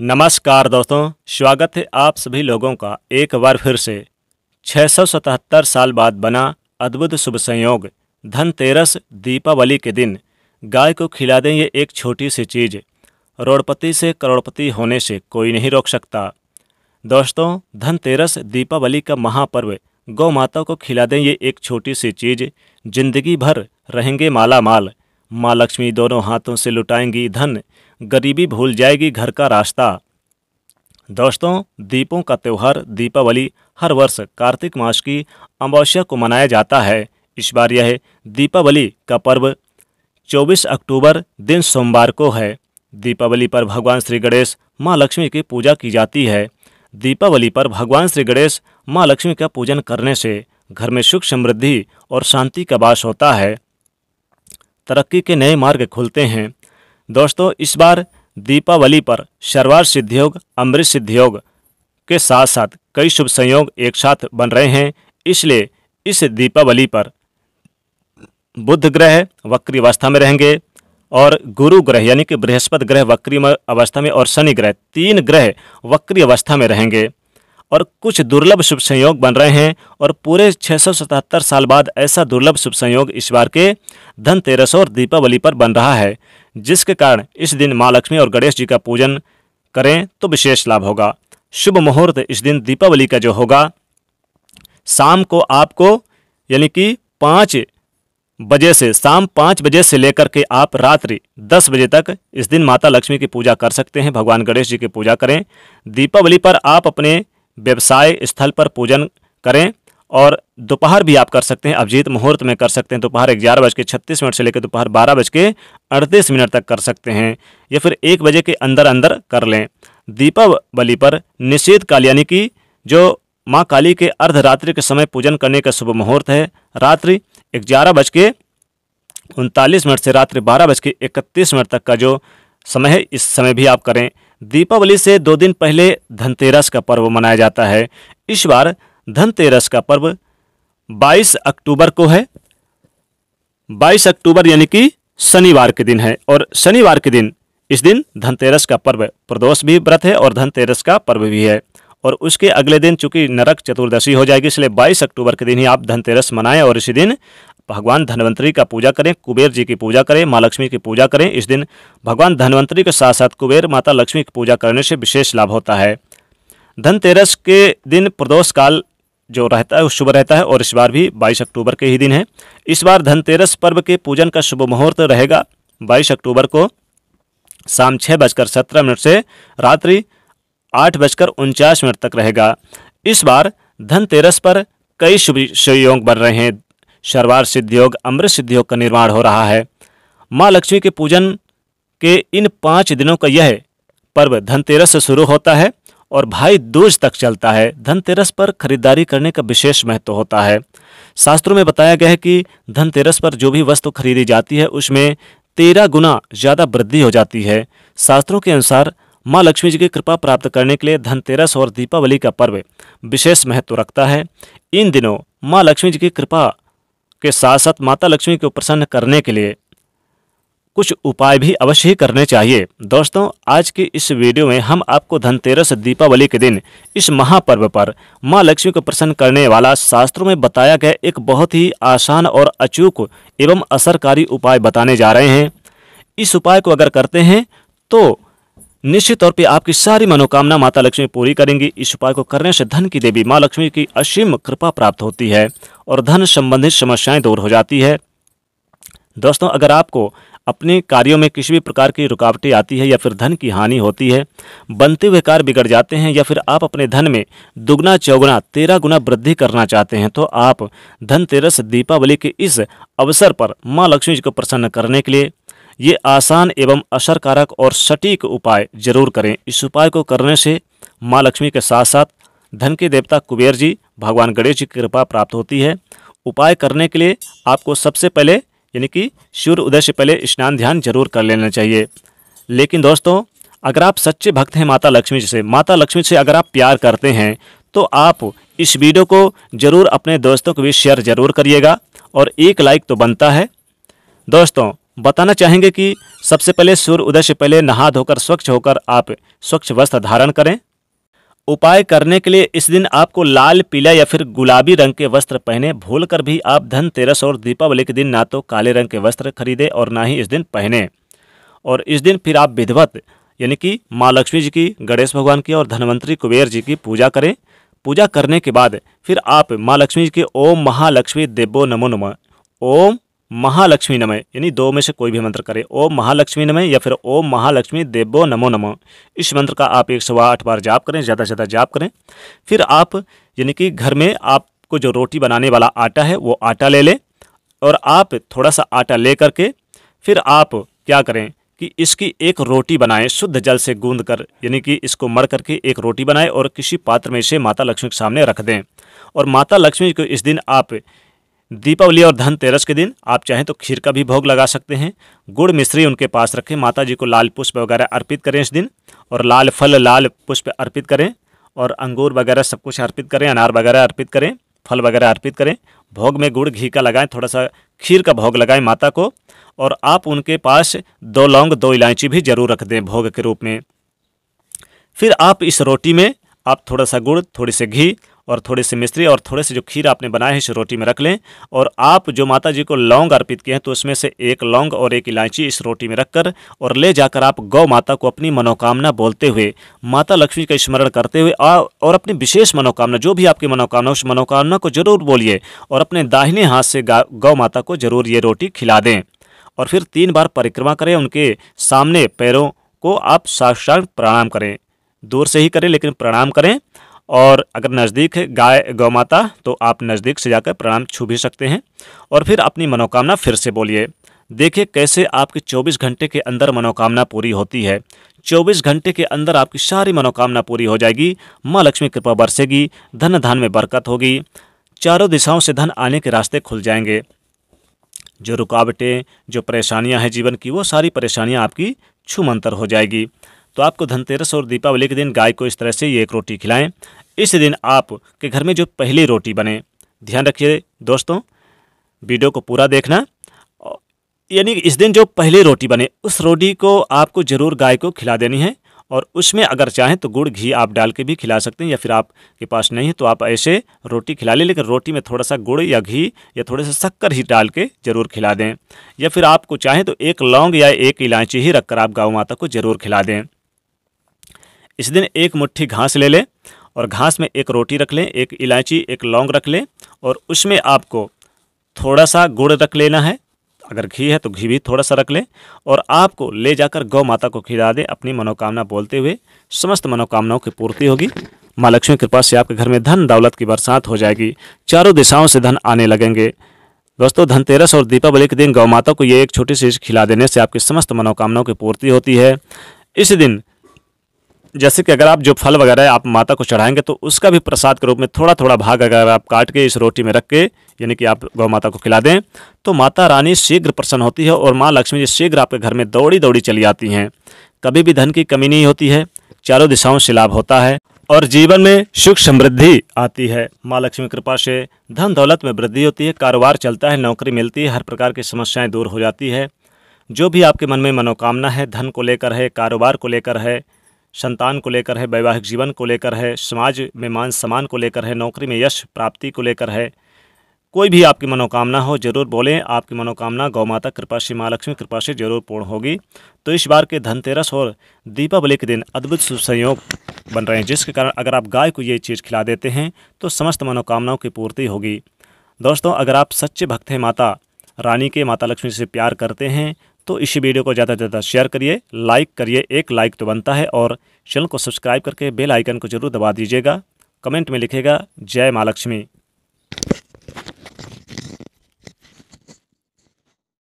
नमस्कार दोस्तों स्वागत है आप सभी लोगों का एक बार फिर से 677 साल बाद बना अद्भुत शुभ संयोग धनतेरस दीपावली के दिन गाय को खिला दें ये एक छोटी सी चीज़ रोड़पति से करोड़पति होने से कोई नहीं रोक सकता दोस्तों धनतेरस दीपावली का महापर्व गौ माता को खिला दें ये एक छोटी सी चीज़ जिंदगी भर रहेंगे माला माल माँ लक्ष्मी दोनों हाथों से लुटाएंगी धन गरीबी भूल जाएगी घर का रास्ता दोस्तों दीपों का त्यौहार दीपावली हर वर्ष कार्तिक मास की अमावस्या को मनाया जाता है इस बार यह दीपावली का पर्व 24 अक्टूबर दिन सोमवार को है दीपावली पर भगवान श्री गणेश माँ लक्ष्मी की पूजा की जाती है दीपावली पर भगवान श्री गणेश माँ लक्ष्मी का पूजन करने से घर में सुख समृद्धि और शांति का वास होता है तरक्की के नए मार्ग खुलते हैं दोस्तों इस बार दीपावली पर शर्वार सिद्धियोग अमृत सिद्धियोग के साथ साथ कई शुभ संयोग एक साथ बन रहे हैं इसलिए इस दीपावली पर बुध ग्रह वक्री अवस्था में रहेंगे और गुरु ग्रह यानी कि बृहस्पति ग्रह वक्री अवस्था में और शनि ग्रह तीन ग्रह वक्री अवस्था में रहेंगे और कुछ दुर्लभ शुभ संयोग बन रहे हैं और पूरे 677 साल बाद ऐसा दुर्लभ शुभ संयोग इस बार के धनतेरस और दीपावली पर बन रहा है जिसके कारण इस दिन माँ लक्ष्मी और गणेश जी का पूजन करें तो विशेष लाभ होगा शुभ मुहूर्त इस दिन दीपावली का जो होगा शाम को आपको यानी कि पाँच बजे से शाम पाँच बजे से लेकर के आप रात्रि दस बजे तक इस दिन माता लक्ष्मी की पूजा कर सकते हैं भगवान गणेश जी की पूजा करें दीपावली पर आप अपने व्यवसाय स्थल पर पूजन करें और दोपहर भी आप कर सकते हैं अभिजीत मुहूर्त में कर सकते हैं दोपहर ग्यारह बज के छत्तीस मिनट से लेकर दोपहर बारह बज के अड़तीस मिनट तक कर सकते हैं या फिर एक बजे के अंदर अंदर कर लें दीपावली पर निषेध काल यानी कि जो माँ काली के अर्धरात्रि के समय पूजन करने का शुभ मुहूर्त है रात्रि ग्यारह बज के उनतालीस मिनट से रात्रि बारह बज के इकतीस मिनट तक का जो समय है इस समय भी आप करें दीपावली से दो दिन पहले धनतेरस का पर्व मनाया जाता है इस बार धनतेरस का पर्व 22 अक्टूबर को है 22 अक्टूबर यानी कि शनिवार के दिन है और शनिवार के दिन इस दिन धनतेरस का पर्व प्रदोष भी व्रत है और धनतेरस का पर्व भी है और उसके अगले दिन चूंकि नरक चतुर्दशी हो जाएगी इसलिए 22 अक्टूबर के दिन ही आप धनतेरस मनाएं और इसी दिन भगवान धनवंतरी का पूजा करें कुबेर जी की पूजा करें माँ लक्ष्मी की पूजा करें इस दिन भगवान धनवंतरी के साथ साथ कुबेर माता लक्ष्मी की पूजा करने से विशेष लाभ होता है धनतेरस के दिन प्रदोष काल जो रहता है वो शुभ रहता है और इस बार भी 22 अक्टूबर के ही दिन है इस बार धनतेरस पर्व के पूजन का शुभ मुहूर्त रहेगा 22 अक्टूबर को शाम छः बजकर सत्रह मिनट से रात्रि आठ बजकर उनचास मिनट तक रहेगा इस बार धनतेरस पर कई शुभ योग बन रहे हैं शरवार सिद्धियोग अमृत सिद्धियोग का निर्माण हो रहा है माँ लक्ष्मी के पूजन के इन पाँच दिनों का यह पर्व धनतेरस से शुरू होता है और भाई दूज तक चलता है धनतेरस पर खरीदारी करने का विशेष महत्व होता है शास्त्रों में बताया गया है कि धनतेरस पर जो भी वस्तु खरीदी जाती है उसमें तेरह गुना ज़्यादा वृद्धि हो जाती है शास्त्रों के अनुसार माँ लक्ष्मी जी की कृपा प्राप्त करने के लिए धनतेरस और दीपावली का पर्व विशेष महत्व रखता है इन दिनों माँ लक्ष्मी जी की कृपा के साथ साथ माता लक्ष्मी को प्रसन्न करने के लिए कुछ उपाय भी अवश्य ही करने चाहिए दोस्तों आज की इस वीडियो में हम आपको धनतेरस दीपावली के दिन इस महापर्व पर मां लक्ष्मी को प्रसन्न करने वाला शास्त्रों में बताया गया एक बहुत ही आसान और अचूक एवं असरकारी उपाय बताने जा रहे हैं इस उपाय को अगर करते हैं तो निश्चित तौर पे आपकी सारी मनोकामना माता लक्ष्मी पूरी करेंगी इस उपाय को करने से धन की देवी माँ लक्ष्मी की असीम कृपा प्राप्त होती है और धन संबंधित समस्याएं दूर हो जाती है दोस्तों अगर आपको अपने कार्यों में किसी भी प्रकार की रुकावटें आती है या फिर धन की हानि होती है बनते हुए कार्य बिगड़ जाते हैं या फिर आप अपने धन में दुगना चौगुना तेरह गुना वृद्धि करना चाहते हैं तो आप धनतेरस दीपावली के इस अवसर पर माँ लक्ष्मी जी को प्रसन्न करने के लिए ये आसान एवं असरकारक और सटीक उपाय जरूर करें इस उपाय को करने से माँ लक्ष्मी के साथ साथ धन के देवता कुबेर जी भगवान गणेश जी की कृपा प्राप्त होती है उपाय करने के लिए आपको सबसे पहले यानी कि सूर्य उदय से पहले स्नान ध्यान जरूर कर लेना चाहिए लेकिन दोस्तों अगर आप सच्चे भक्त हैं माता लक्ष्मी से माता लक्ष्मी से अगर आप प्यार करते हैं तो आप इस वीडियो को ज़रूर अपने दोस्तों को भी शेयर ज़रूर करिएगा और एक लाइक तो बनता है दोस्तों बताना चाहेंगे कि सबसे पहले सूर्य उदय से पहले नहा धोकर स्वच्छ होकर आप स्वच्छ वस्त्र धारण करें उपाय करने के लिए इस दिन आपको लाल पीला या फिर गुलाबी रंग के वस्त्र पहने भूल कर भी आप धनतेरस और दीपावली के दिन ना तो काले रंग के वस्त्र खरीदे और ना ही इस दिन पहने और इस दिन फिर आप विधवत यानी कि माँ लक्ष्मी जी की गणेश भगवान की और धनवंतरी कुबेर जी की पूजा करें पूजा करने के बाद फिर आप माँ लक्ष्मी जी के ओम महालक्ष्मी देवो नमो नम ओम महालक्ष्मी नमः यानी दो में से कोई भी मंत्र करें ओम महालक्ष्मी नमय या फिर ओम महालक्ष्मी देवो नमो नमो इस मंत्र का आप एक सौ आठ बार जाप करें ज़्यादा से ज़्यादा जाप करें फिर आप यानी कि घर में आपको जो रोटी बनाने वाला आटा है वो आटा ले लें और आप थोड़ा सा आटा ले करके फिर आप क्या करें कि इसकी एक रोटी बनाएं शुद्ध जल से गूंद कर यानी कि इसको मर करके एक रोटी बनाएं और किसी पात्र में इसे माता लक्ष्मी के सामने रख दें और माता लक्ष्मी को इस दिन आप दीपावली और धनतेरस के दिन आप चाहें तो खीर का भी भोग लगा सकते हैं गुड़ मिश्री उनके पास रखें माता जी को लाल पुष्प वगैरह अर्पित करें इस दिन और लाल फल लाल पुष्प अर्पित करें और अंगूर वगैरह सब कुछ अर्पित करें अनार वगैरह अर्पित करें फल वगैरह अर्पित करें भोग में गुड़ घी का लगाएं थोड़ा सा खीर का भोग लगाएं माता को और आप उनके पास दो लौंग दो इलायची भी जरूर रख दें भोग के रूप में फिर आप इस रोटी में आप थोड़ा सा गुड़ थोड़ी सी घी और थोड़े से मिश्री और थोड़े से जो खीर आपने बनाए हैं इस रोटी में रख लें और आप जो माता जी को लौंग अर्पित किए हैं तो उसमें से एक लौंग और एक इलायची इस रोटी में रखकर और ले जाकर आप गौ माता को अपनी मनोकामना बोलते हुए माता लक्ष्मी का स्मरण करते हुए और अपनी विशेष मनोकामना जो भी आपकी मनोकामना उस मनोकामना को जरूर बोलिए और अपने दाहिने हाथ से गौ माता को जरूर ये रोटी खिला दें और फिर तीन बार परिक्रमा करें उनके सामने पैरों को आप साक्षात प्रणाम करें दूर से ही करें लेकिन प्रणाम करें और अगर नज़दीक है गाय गौ माता तो आप नज़दीक से जाकर प्रणाम छू भी सकते हैं और फिर अपनी मनोकामना फिर से बोलिए देखिए कैसे आपके 24 घंटे के अंदर मनोकामना पूरी होती है 24 घंटे के अंदर आपकी सारी मनोकामना पूरी हो जाएगी माँ लक्ष्मी कृपा बरसेगी धन धान में बरकत होगी चारों दिशाओं से धन आने के रास्ते खुल जाएंगे जो रुकावटें जो परेशानियां हैं जीवन की वो सारी परेशानियां आपकी छुमंतर हो जाएगी तो आपको धनतेरस और दीपावली के दिन गाय को इस तरह से ये एक रोटी खिलाएं इस दिन आपके घर में जो पहली रोटी बने ध्यान रखिए दोस्तों वीडियो को पूरा देखना यानी इस दिन जो पहली रोटी बने उस रोटी को आपको ज़रूर गाय को खिला देनी है और उसमें अगर चाहें तो गुड़ घी आप डाल के भी खिला सकते हैं या फिर आपके पास नहीं है तो आप ऐसे रोटी खिला लें लेकिन रोटी में थोड़ा सा गुड़ या घी या थोड़े से शक्कर ही डाल के ज़रूर खिला दें या फिर आपको चाहें तो एक लौंग या एक इलायची ही रखकर आप गौ माता को ज़रूर खिला दें इस दिन एक मुट्ठी घास ले लें और घास में एक रोटी रख लें एक इलायची एक लौंग रख लें और उसमें आपको थोड़ा सा गुड़ रख लेना है अगर घी है तो घी भी थोड़ा सा रख लें और आपको ले जाकर गौ माता को खिला दें अपनी मनोकामना बोलते हुए समस्त मनोकामनाओं की पूर्ति होगी माँ लक्ष्मी कृपा से आपके घर में धन दौलत की बरसात हो जाएगी चारों दिशाओं से धन आने लगेंगे दोस्तों धनतेरस और दीपावली के दिन गौ माता को ये एक छोटी सी खिला देने से आपकी समस्त मनोकामनाओं की पूर्ति होती है इस दिन जैसे कि अगर आप जो फल वगैरह आप माता को चढ़ाएंगे तो उसका भी प्रसाद के रूप में थोड़ा थोड़ा भाग अगर आप काट के इस रोटी में रख के यानी कि आप गौ माता को खिला दें तो माता रानी शीघ्र प्रसन्न होती है और माँ लक्ष्मी जी शीघ्र आपके घर में दौड़ी दौड़ी चली आती हैं कभी भी धन की कमी नहीं होती है चारों दिशाओं से लाभ होता है और जीवन में सुख समृद्धि आती है माँ लक्ष्मी कृपा से धन दौलत में वृद्धि होती है कारोबार चलता है नौकरी मिलती है हर प्रकार की समस्याएं दूर हो जाती है जो भी आपके मन में मनोकामना है धन को लेकर है कारोबार को लेकर है संतान को लेकर है वैवाहिक जीवन को लेकर है समाज में मान सम्मान को लेकर है नौकरी में यश प्राप्ति को लेकर है कोई भी आपकी मनोकामना हो जरूर बोलें आपकी मनोकामना गौ माता कृपा श्री महालक्ष्मी कृपा से जरूर पूर्ण होगी तो इस बार के धनतेरस और दीपावली के दिन अद्भुत संयोग बन रहे हैं जिसके कारण अगर आप गाय को ये चीज़ खिला देते हैं तो समस्त मनोकामनाओं की पूर्ति होगी दोस्तों अगर आप सच्चे भक्त हैं माता रानी के माता लक्ष्मी से प्यार करते हैं तो इसी वीडियो को ज़्यादा से ज़्यादा शेयर करिए लाइक करिए एक लाइक तो बनता है और चैनल को सब्सक्राइब करके बेल आइकन को जरूर दबा दीजिएगा कमेंट में लिखेगा जय माँ लक्ष्मी